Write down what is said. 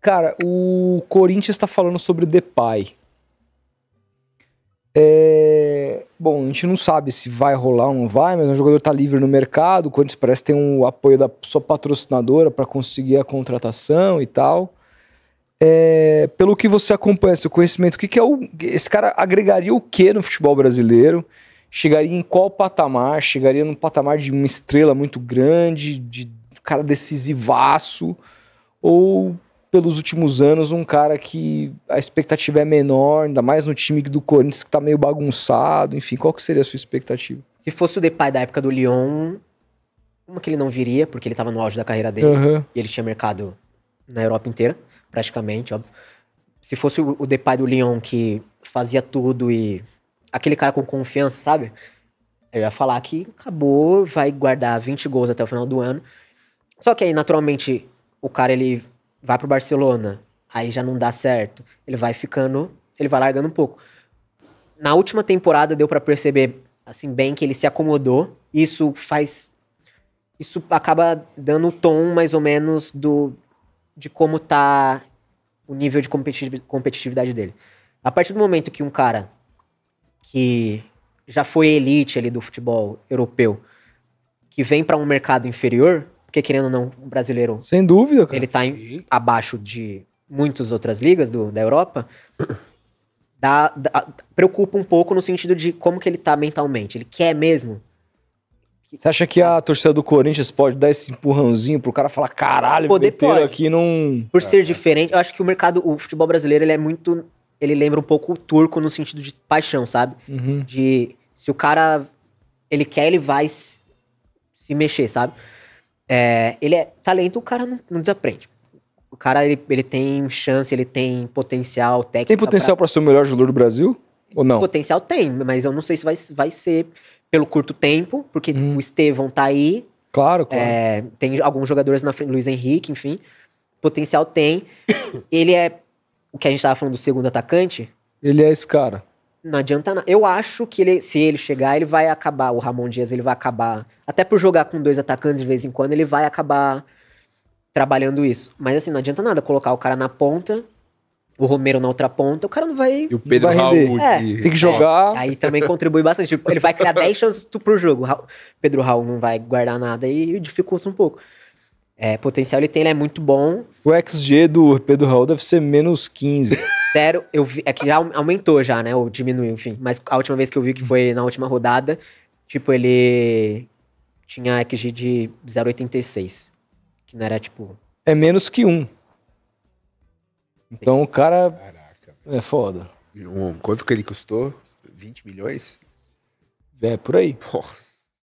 Cara, o Corinthians está falando sobre Depay. É... Bom, a gente não sabe se vai rolar ou não vai, mas o jogador está livre no mercado. O Corinthians parece ter um apoio da sua patrocinadora para conseguir a contratação e tal. É... Pelo que você acompanha, seu conhecimento, o que, que é o. Esse cara agregaria o que no futebol brasileiro? Chegaria em qual patamar? Chegaria num patamar de uma estrela muito grande, de cara decisivaço? Ou pelos últimos anos, um cara que a expectativa é menor, ainda mais no time do Corinthians que tá meio bagunçado, enfim, qual que seria a sua expectativa? Se fosse o Depay da época do Lyon, uma que ele não viria, porque ele tava no auge da carreira dele, uhum. e ele tinha mercado na Europa inteira, praticamente, óbvio. Se fosse o Depay do Lyon que fazia tudo e aquele cara com confiança, sabe? Eu ia falar que acabou, vai guardar 20 gols até o final do ano. Só que aí, naturalmente, o cara ele vai pro Barcelona, aí já não dá certo. Ele vai ficando, ele vai largando um pouco. Na última temporada deu para perceber assim bem que ele se acomodou. Isso faz isso acaba dando o tom mais ou menos do de como tá o nível de competitividade dele. A partir do momento que um cara que já foi elite ali do futebol europeu, que vem para um mercado inferior, porque, querendo ou não, o brasileiro. Sem dúvida, cara. Ele tá em, abaixo de muitas outras ligas do, da Europa. Dá, dá, preocupa um pouco no sentido de como que ele tá mentalmente. Ele quer mesmo. Você acha que a torcida do Corinthians pode dar esse empurrãozinho pro cara falar, caralho, Poder pode. aqui não. Por ser é, é. diferente, eu acho que o mercado, o futebol brasileiro, ele é muito. Ele lembra um pouco o turco no sentido de paixão, sabe? Uhum. De se o cara ele quer, ele vai se, se mexer, sabe? É, ele é talento, o cara não, não desaprende. O cara, ele, ele, tem chance, ele tem potencial técnico. Tem potencial para ser o melhor jogador do Brasil? Ou não? Potencial tem, mas eu não sei se vai, vai ser pelo curto tempo, porque hum. o Estevão tá aí. Claro, claro. É, tem alguns jogadores na frente, Luiz Henrique, enfim. Potencial tem. ele é o que a gente tava falando do segundo atacante. Ele é esse cara. Não adianta nada. Eu acho que ele, se ele chegar, ele vai acabar. O Ramon Dias ele vai acabar. Até por jogar com dois atacantes de vez em quando, ele vai acabar trabalhando isso. Mas assim, não adianta nada colocar o cara na ponta, o Romero na outra ponta, o cara não vai. E o Pedro Raul. É, que... Tem que jogar. É, aí também contribui bastante. Tipo, ele vai criar 10 chances pro jogo. Pedro Raul não vai guardar nada e dificulta um pouco. É, potencial ele tem, ele é muito bom. O XG do Pedro Raul deve ser menos 15. Zero, eu vi. É que já aumentou já, né? Ou diminuiu, enfim. Mas a última vez que eu vi, que foi na última rodada, tipo, ele tinha XG de 0,86. Que não era tipo. É menos que um. Então o cara. Caraca. É foda. Um, quanto que ele custou? 20 milhões? É, por aí. Nossa.